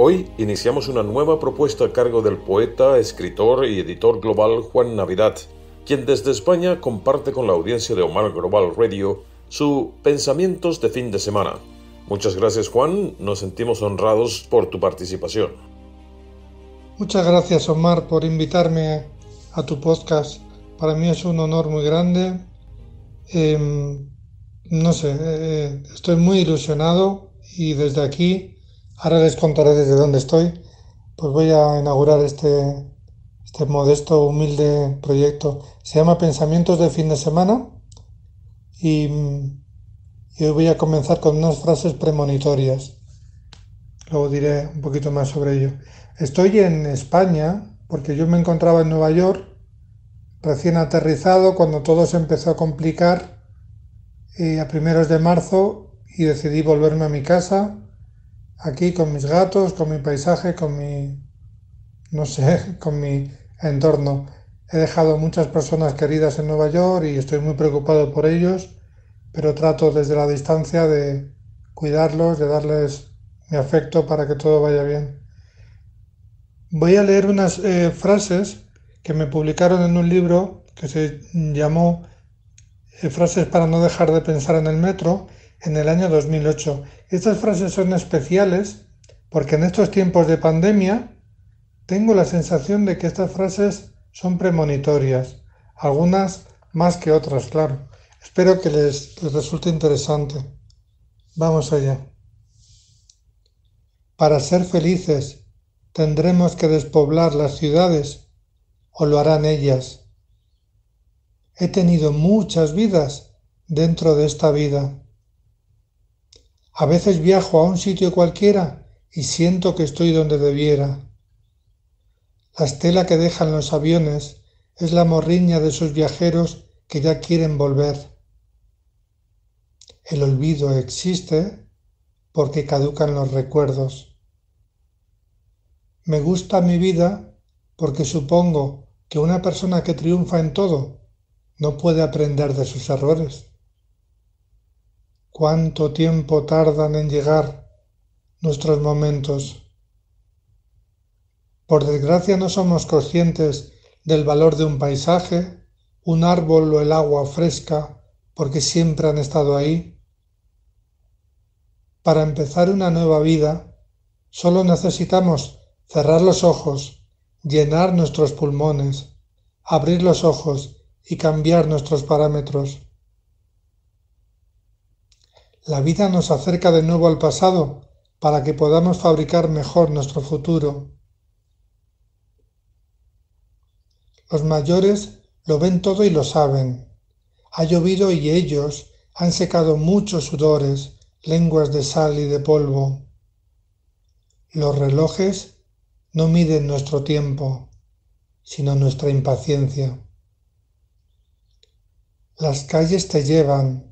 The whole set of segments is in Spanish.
Hoy iniciamos una nueva propuesta a cargo del poeta, escritor y editor global Juan Navidad, quien desde España comparte con la audiencia de Omar Global Radio su Pensamientos de fin de semana. Muchas gracias Juan, nos sentimos honrados por tu participación. Muchas gracias Omar por invitarme a tu podcast. Para mí es un honor muy grande. Em, no sé, eh, estoy muy ilusionado y desde aquí Ahora les contaré desde dónde estoy. Pues voy a inaugurar este, este modesto, humilde proyecto. Se llama Pensamientos de fin de semana y, hoy voy a comenzar con unas frases premonitorias. Luego diré un poquito más sobre ello. Estoy en España porque yo me encontraba en Nueva York recién aterrizado cuando todo se empezó a complicar eh, a primeros de marzo y decidí volverme a mi casa aquí con mis gatos, con mi paisaje, con mi, no sé, con mi entorno. He dejado muchas personas queridas en Nueva York y estoy muy preocupado por ellos, pero trato desde la distancia de cuidarlos, de darles mi afecto para que todo vaya bien. Voy a leer unas eh, frases que me publicaron en un libro que se llamó eh, Frases para no dejar de pensar en el metro en el año 2008. Estas frases son especiales porque en estos tiempos de pandemia tengo la sensación de que estas frases son premonitorias, algunas más que otras, claro. Espero que les, les resulte interesante. Vamos allá. Para ser felices tendremos que despoblar las ciudades o lo harán ellas. He tenido muchas vidas dentro de esta vida a veces viajo a un sitio cualquiera y siento que estoy donde debiera. La estela que dejan los aviones es la morriña de sus viajeros que ya quieren volver. El olvido existe porque caducan los recuerdos. Me gusta mi vida porque supongo que una persona que triunfa en todo no puede aprender de sus errores cuánto tiempo tardan en llegar nuestros momentos. Por desgracia no somos conscientes del valor de un paisaje, un árbol o el agua fresca, porque siempre han estado ahí. Para empezar una nueva vida, solo necesitamos cerrar los ojos, llenar nuestros pulmones, abrir los ojos y cambiar nuestros parámetros. La vida nos acerca de nuevo al pasado para que podamos fabricar mejor nuestro futuro. Los mayores lo ven todo y lo saben. Ha llovido y ellos han secado muchos sudores, lenguas de sal y de polvo. Los relojes no miden nuestro tiempo, sino nuestra impaciencia. Las calles te llevan,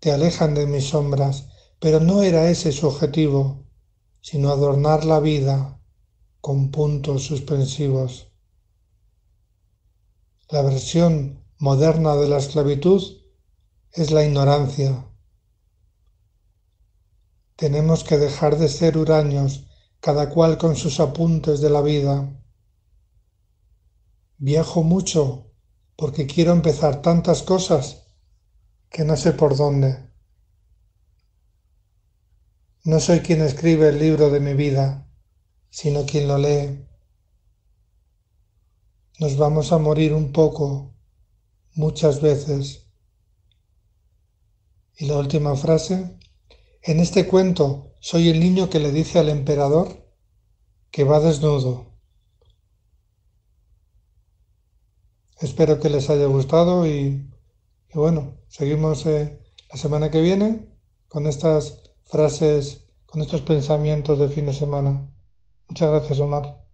te alejan de mis sombras, pero no era ese su objetivo, sino adornar la vida con puntos suspensivos. La versión moderna de la esclavitud es la ignorancia. Tenemos que dejar de ser huraños, cada cual con sus apuntes de la vida. Viajo mucho porque quiero empezar tantas cosas que no sé por dónde. No soy quien escribe el libro de mi vida, sino quien lo lee. Nos vamos a morir un poco, muchas veces. Y la última frase. En este cuento soy el niño que le dice al emperador que va desnudo. Espero que les haya gustado y bueno, seguimos eh, la semana que viene con estas frases, con estos pensamientos de fin de semana. Muchas gracias, Omar.